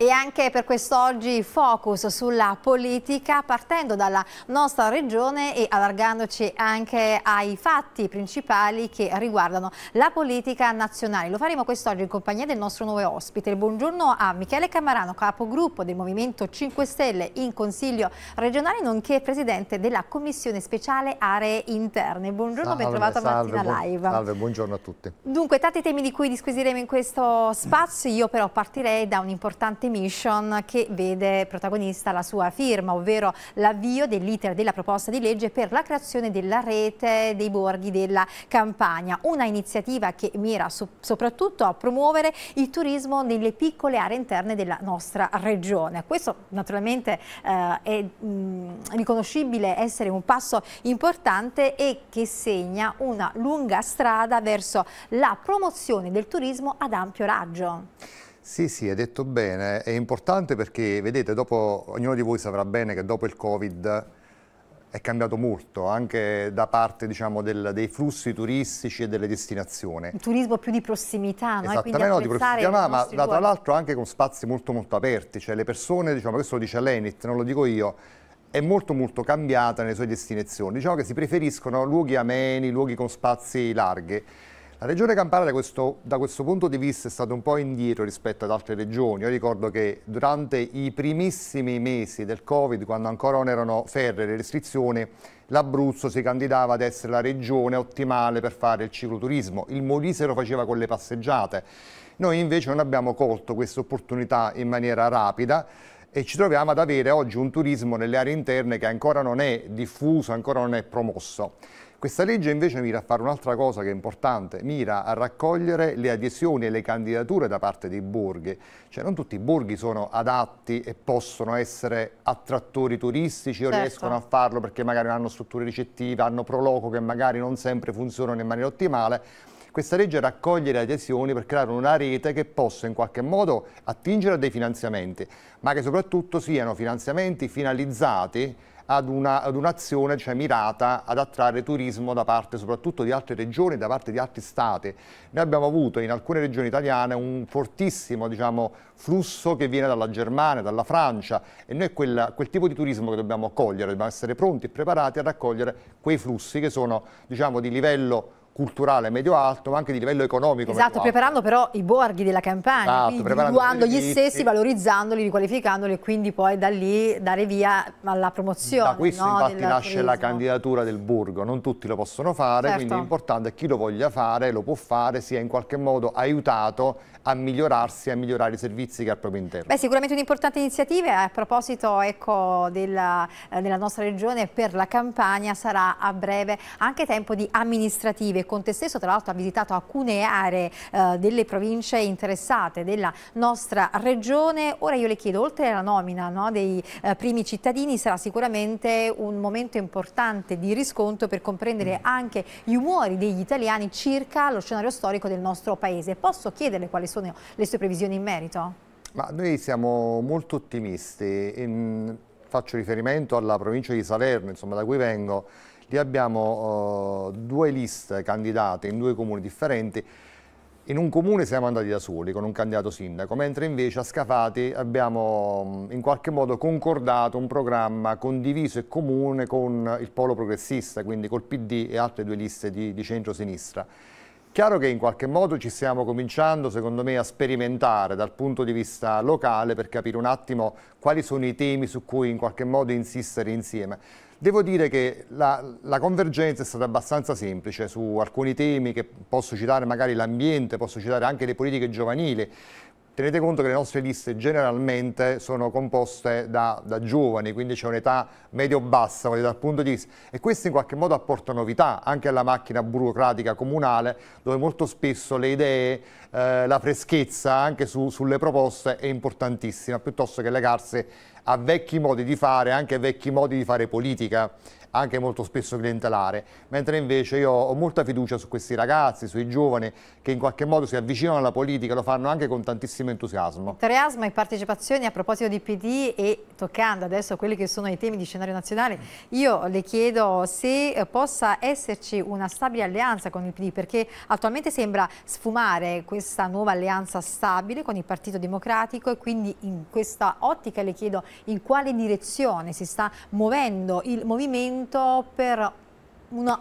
E anche per quest'oggi focus sulla politica partendo dalla nostra regione e allargandoci anche ai fatti principali che riguardano la politica nazionale. Lo faremo quest'oggi in compagnia del nostro nuovo ospite. buongiorno a Michele Camarano, capogruppo del Movimento 5 Stelle in Consiglio regionale, nonché presidente della Commissione Speciale Aree Interne. Buongiorno, salve, ben trovato a Mattina buon, Live. Salve, buongiorno a tutti. Dunque, tanti temi di cui disquisiremo in questo spazio, io però partirei da un importante Party Mission che vede protagonista la sua firma, ovvero l'avvio dell'iter della proposta di legge per la creazione della rete dei borghi della Campania, una iniziativa che mira so soprattutto a promuovere il turismo nelle piccole aree interne della nostra regione. Questo naturalmente eh, è mh, mm, riconoscibile essere un passo importante e che segna una lunga strada verso la promozione del turismo ad ampio raggio. Sì, sì, hai detto bene. È importante perché, vedete, dopo, ognuno di voi saprà bene che dopo il Covid è cambiato molto, anche da parte diciamo, del, dei flussi turistici e delle destinazioni. Un turismo più di prossimità, no? Esattamente, no, di prossimità, ma da, tra l'altro anche con spazi molto molto aperti. Cioè le persone, diciamo, questo lo dice l'Enit, non lo dico io, è molto molto cambiata nelle sue destinazioni. Diciamo che si preferiscono luoghi ameni, luoghi con spazi larghi. La regione Campania da questo, da questo, punto di vista è stata un po' indietro rispetto ad altre regioni. Io ricordo che durante i primissimi mesi del Covid, quando ancora non erano ferre le restrizioni, l'Abruzzo si candidava ad essere la regione ottimale per fare il cicloturismo. Il Molise lo faceva con le passeggiate. Noi invece non abbiamo colto questa opportunità in maniera rapida e ci troviamo ad avere oggi un turismo nelle aree interne che ancora non è diffuso, ancora non è promosso. Questa legge invece mira a fare un'altra cosa che è importante, mira a raccogliere le adesioni e le candidature da parte dei borghi, cioè non tutti i borghi sono adatti e possono essere attrattori turistici certo. o riescono a farlo perché magari non hanno strutture ricettive, hanno proloco che magari non sempre funzionano in maniera ottimale, questa legge raccoglie le adesioni per creare una rete che possa in qualche modo attingere a dei finanziamenti, ma che soprattutto siano finanziamenti finalizzati ad, una, ad un'azione cioè, mirata ad attrarre turismo da parte soprattutto di altre regioni, da parte di altri stati. Noi abbiamo avuto in alcune regioni italiane un fortissimo diciamo, flusso che viene dalla Germania, dalla Francia e noi quel, quel tipo di turismo che dobbiamo accogliere, dobbiamo essere pronti e preparati a raccogliere quei flussi che sono diciamo, di livello culturale medio-alto, ma anche di livello economico. Esatto, preparando però i borghi della campagna, esatto, individuando gli stessi, valorizzandoli, riqualificandoli e quindi poi da lì dare via alla promozione. Da questo no, infatti nasce turismo. la candidatura del borgo, non tutti lo possono fare, certo. quindi l'importante è chi lo voglia fare, lo può fare, sia in qualche modo aiutato a migliorarsi, a migliorare i servizi che ha al proprio interno. Beh, sicuramente un'importante iniziativa a proposito ecco, della, della nostra regione per la campagna sarà a breve anche tempo di amministrative Conte stesso tra l'altro ha visitato alcune aree eh, delle province interessate della nostra regione. Ora io le chiedo, oltre alla nomina no, dei eh, primi cittadini, sarà sicuramente un momento importante di riscontro per comprendere mm. anche gli umori degli italiani circa lo scenario storico del nostro paese. Posso chiederle quali sono le sue previsioni in merito? Ma noi siamo molto ottimisti, faccio riferimento alla provincia di Salerno, insomma, da cui vengo, Lì abbiamo eh, due liste candidate in due comuni differenti. In un comune siamo andati da soli con un candidato sindaco, mentre invece a Scafati abbiamo mm, in qualche modo concordato un programma condiviso e comune con il polo progressista, quindi col PD e altre due liste di, di centro-sinistra. Chiaro che in qualche modo ci stiamo cominciando, secondo me, a sperimentare dal punto di vista locale per capire un attimo quali sono i temi su cui in qualche modo insistere insieme. Devo dire che la, la convergenza è stata abbastanza semplice su alcuni temi che posso citare, magari l'ambiente, posso citare anche le politiche giovanili, Tenete conto che le nostre liste generalmente sono composte da, da giovani, quindi c'è un'età medio-bassa, dal punto di vista. E questo in qualche modo apporta novità anche alla macchina burocratica comunale, dove molto spesso le idee, eh, la freschezza anche su, sulle proposte è importantissima, piuttosto che legarsi a vecchi modi di fare, anche a vecchi modi di fare politica anche molto spesso clientelare, mentre invece io ho molta fiducia su questi ragazzi, sui giovani che in qualche modo si avvicinano alla politica, lo fanno anche con tantissimo entusiasmo. Entusiasmo e partecipazioni a proposito di PD e toccando adesso quelli che sono i temi di scenario nazionale, io le chiedo se eh, possa esserci una stabile alleanza con il PD, perché attualmente sembra sfumare questa nuova alleanza stabile con il Partito Democratico e quindi in questa ottica le chiedo in quale direzione si sta muovendo il movimento spinto per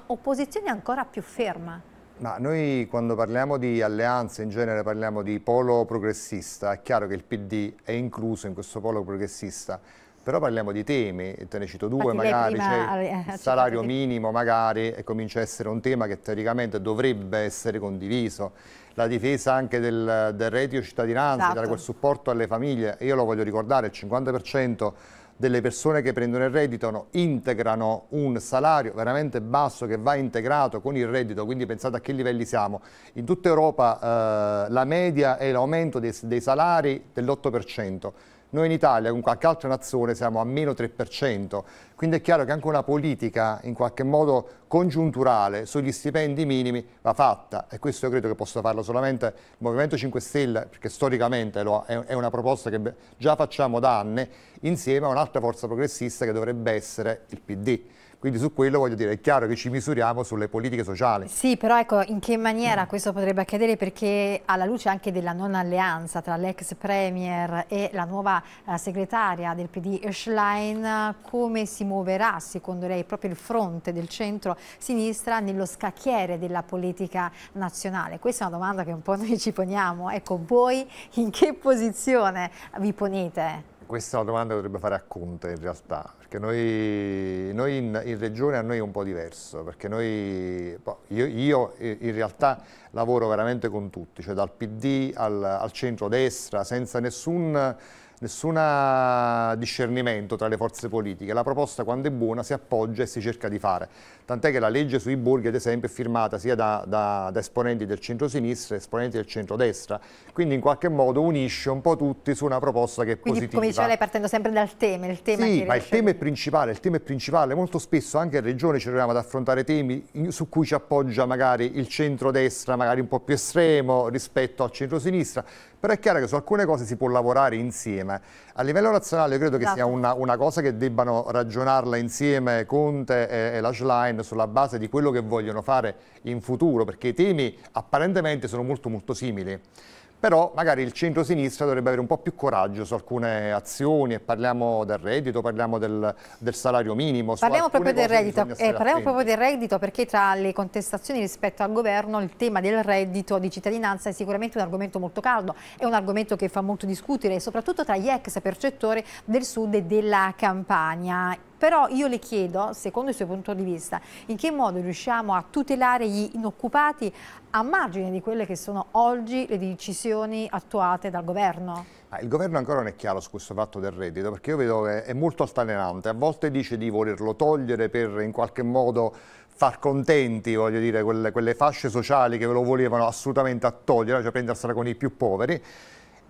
opposizione ancora più ferma? Ma noi quando parliamo di alleanze, in genere parliamo di polo progressista, è chiaro che il PD è incluso in questo polo progressista, però parliamo di temi, te ne cito due Infatti magari, c'è cioè eh, il salario minimo magari e comincia a essere un tema che teoricamente dovrebbe essere condiviso, la difesa anche del, del reddito cittadinanza, esatto. dare quel supporto alle famiglie, io lo voglio ricordare, il 50% delle persone che prendono il reddito integrano un salario veramente basso che va integrato con il reddito, quindi pensate a che livelli siamo. In tutta Europa eh, la media è l'aumento dei, dei salari dell'8%. Noi in Italia, con qualche altra nazione, siamo a meno 3%, quindi è chiaro che anche una politica in qualche modo congiunturale sugli stipendi minimi va fatta e questo io credo che possa farlo solamente il Movimento 5 Stelle, perché storicamente è una proposta che già facciamo da anni, insieme a un'altra forza progressista che dovrebbe essere il PD. Quindi su quello voglio dire, è chiaro che ci misuriamo sulle politiche sociali. Sì, però ecco, in che maniera mm. questo potrebbe accadere? Perché alla luce anche della non alleanza tra l'ex Premier e la nuova eh, segretaria del PD Schlein, come si muoverà secondo lei proprio il fronte del centro-sinistra nello scacchiere della politica nazionale? Questa è una domanda che un po' noi ci poniamo. Ecco, voi in che posizione vi ponete? Questa è una domanda che dovrebbe fare a Conte in realtà, perché noi, noi in, in, regione a noi è un po' diverso, perché noi, boh, io, io, eh, in realtà lavoro veramente con tutti, cioè dal PD al, al centro-destra, senza nessun nessun discernimento tra le forze politiche. La proposta, quando è buona, si appoggia e si cerca di fare. Tant'è che la legge sui borghi, ad esempio, è firmata sia da, da, da esponenti del centro-sinistra che esponenti del centro-destra. Quindi, in qualche modo, unisce un po' tutti su una proposta che è Quindi, positiva. Quindi, come diceva lei, partendo sempre dal tema. Il tema sì, ma il tema, a... il tema è principale. Molto spesso anche in Regione ci troviamo ad affrontare temi su cui ci appoggia magari il centro-destra, magari un po' più estremo rispetto al centro-sinistra. Però è chiaro che su alcune cose si può lavorare insieme insieme. A livello nazionale io credo che esatto. sia una, una, cosa che debbano ragionarla insieme Conte e, e la Schlein sulla base di quello che vogliono fare in futuro, perché i temi apparentemente sono molto molto simili però magari il centro-sinistra dovrebbe avere un po' più coraggio su alcune azioni, e parliamo del reddito, parliamo del, del salario minimo. Parliamo, proprio del, reddito, eh, parliamo proprio del reddito, perché tra le contestazioni rispetto al governo il tema del reddito di cittadinanza è sicuramente un argomento molto caldo, è un argomento che fa molto discutere, soprattutto tra gli ex percettori del sud e della Campania. Però io le chiedo, secondo il suo punto di vista, in che modo riusciamo a tutelare gli inoccupati a margine di quelle che sono oggi le decisioni attuate dal governo? il governo ancora non è chiaro su questo fatto del reddito perché io vedo che è molto altalenante, a volte dice di volerlo togliere per in qualche modo far contenti voglio dire, quelle, quelle fasce sociali che lo volevano assolutamente a togliere, cioè prendersela con i più poveri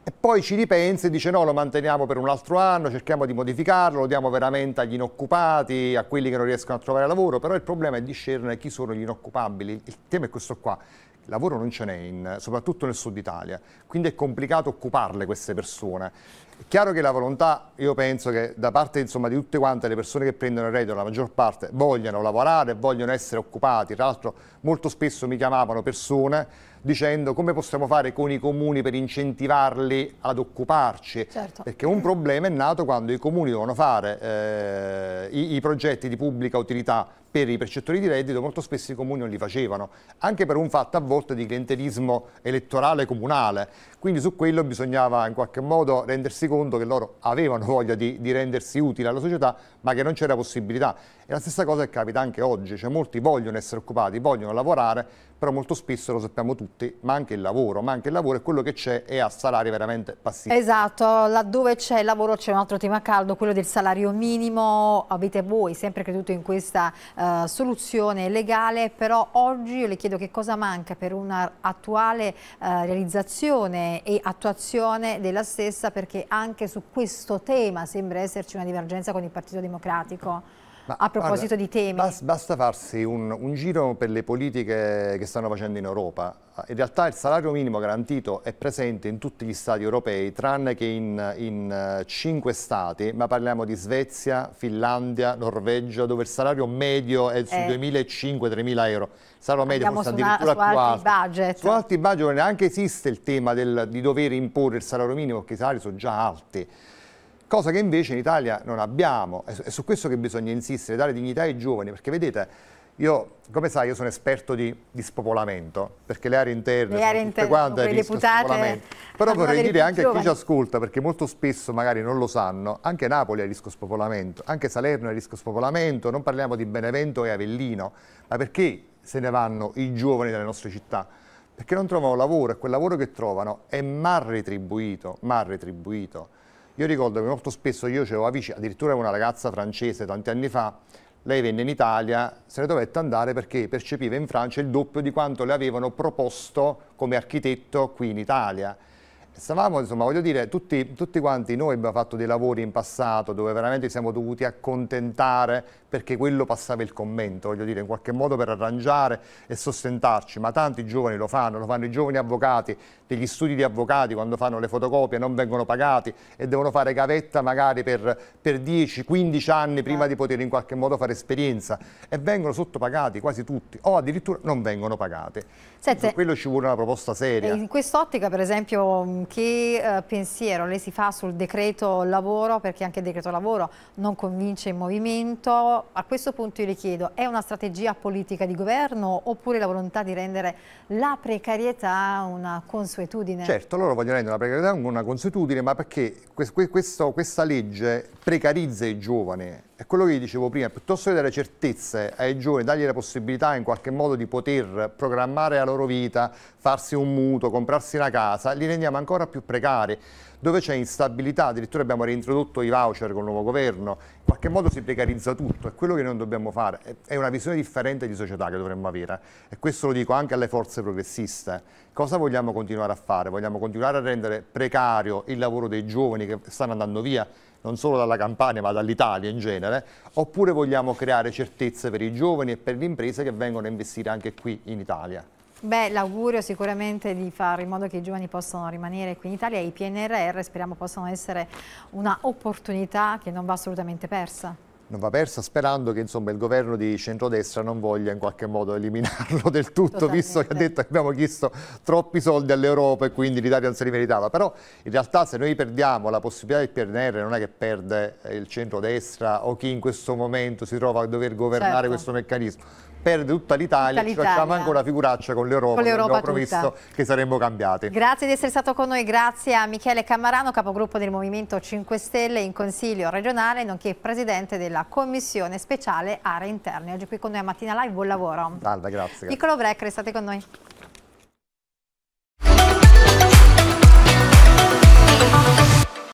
e poi ci ripensa e dice no, lo manteniamo per un altro anno, cerchiamo di modificarlo, lo diamo veramente agli inoccupati, a quelli che non riescono a trovare lavoro, però il problema è discernere chi sono gli inoccupabili. Il tema è questo qua, il lavoro non ce n'è, soprattutto nel sud Italia, quindi è complicato occuparle queste persone. È chiaro che la volontà, io penso che da parte insomma, di tutte quante le persone che prendono il reddito, la maggior parte, vogliano lavorare, vogliono essere occupati. Tra l'altro molto spesso mi chiamavano persone dicendo come possiamo fare con i comuni per incentivarli ad occuparci. Certo. Perché un problema è nato quando i comuni devono fare eh, i, i progetti di pubblica utilità per i percettori di reddito, molto spesso i comuni non li facevano, anche per un fatto a volte di clientelismo elettorale comunale. Quindi su quello bisognava in qualche modo rendersi conto che loro avevano voglia di, di rendersi utili alla società, ma che non c'era possibilità. E la stessa cosa capita anche oggi, cioè molti vogliono essere occupati, vogliono lavorare, però molto spesso lo sappiamo tutti, manca il lavoro, manca il lavoro e quello che c'è è a salari veramente passivi. Esatto, laddove c'è il lavoro c'è un altro tema caldo, quello del salario minimo, avete voi sempre creduto in questa uh, soluzione legale, però oggi io le chiedo che cosa manca per un'attuale uh, eh, realizzazione e attuazione della stessa perché anche su questo tema sembra esserci una divergenza con il Partito Democratico. Ma, a proposito guarda, di temi. Bas, basta farsi un, un, giro per le politiche che stanno facendo in Europa. In realtà il salario minimo garantito è presente in tutti gli stati europei, tranne che in, in uh, cinque stati, ma parliamo di Svezia, Finlandia, Norvegia, dove il salario medio è su eh. 2.500-3.000 euro. Il salario medio forse addirittura una, su più alto. Budget. Su alti budget neanche esiste il tema del, di dover imporre il salario minimo, perché i salari sono già alti cosa che invece in Italia non abbiamo. È su questo che bisogna insistere, dare dignità ai giovani, perché vedete, io, come sai, io sono esperto di, di spopolamento, perché le aree interne le aree interne, quante le spopolamento. Però vorrei dire anche giovani. a chi ci ascolta, perché molto spesso magari non lo sanno, anche Napoli è a rischio spopolamento, anche Salerno è a rischio spopolamento, non parliamo di Benevento e Avellino, ma perché se ne vanno i giovani dalle nostre città? Perché non trovano lavoro e quel lavoro che trovano è mal retribuito, mal retribuito. Io ricordo che molto spesso io avevo avvicinato, addirittura una ragazza francese tanti anni fa, lei venne in Italia, se ne dovette andare perché percepiva in Francia il doppio di quanto le avevano proposto come architetto qui in Italia stavamo, insomma, voglio dire, tutti, tutti, quanti noi abbiamo fatto dei lavori in passato dove veramente siamo dovuti accontentare perché quello passava il commento, voglio dire, in qualche modo per arrangiare e sostentarci, ma tanti giovani lo fanno, lo fanno i giovani avvocati, degli studi di avvocati quando fanno le fotocopie non vengono pagati e devono fare gavetta magari per, per 10-15 anni prima di poter in qualche modo fare esperienza e vengono sottopagati quasi tutti o addirittura non vengono pagati. Sette. Per quello ci vuole una proposta seria. Eh, in quest'ottica per esempio che eh, pensiero lei si fa sul decreto lavoro, perché anche il decreto lavoro non convince il movimento. A questo punto io le chiedo, è una strategia politica di governo oppure la volontà di rendere la precarietà una consuetudine? Certo, loro vogliono rendere la precarietà una consuetudine, ma perché questo, questa legge precarizza i giovani è quello che vi dicevo prima, piuttosto che dare certezze ai giovani, dargli la possibilità in qualche modo di poter programmare la loro vita, farsi un mutuo, comprarsi una casa, li rendiamo ancora più precari, dove c'è instabilità, addirittura abbiamo reintrodotto i voucher con il nuovo governo, in qualche modo si precarizza tutto, è quello che non dobbiamo fare, è una visione differente di società che dovremmo avere e questo lo dico anche alle forze progressiste. Cosa vogliamo continuare a fare? Vogliamo continuare a rendere precario il lavoro dei giovani che stanno andando via? non solo dalla Campania ma dall'Italia in genere, oppure vogliamo creare certezze per i giovani e per le imprese che vengono a investire anche qui in Italia? Beh, l'augurio sicuramente di fare in modo che i giovani possano rimanere qui in Italia e i PNRR speriamo possano essere un'opportunità che non va assolutamente persa non va persa sperando che insomma, il governo di centrodestra non voglia in qualche modo eliminarlo del tutto Totalmente. visto che ha detto che abbiamo chiesto troppi soldi all'Europa e quindi l'Italia non se li meritava però in realtà se noi perdiamo la possibilità del PNR non è che perde eh, il centrodestra o chi in questo momento si trova a dover governare certo. questo meccanismo perde tutta l'Italia e ci facciamo anche una figuraccia con l'Europa che abbiamo promesso che saremmo cambiati. Grazie di essere stato con noi, grazie a Michele Cammarano, capogruppo del Movimento 5 Stelle in Consiglio regionale, nonché presidente della della Commissione Speciale Aree Interne. Oggi qui con noi a Mattina Live, buon lavoro. Salve, grazie. Niccolo Breccher, state con noi.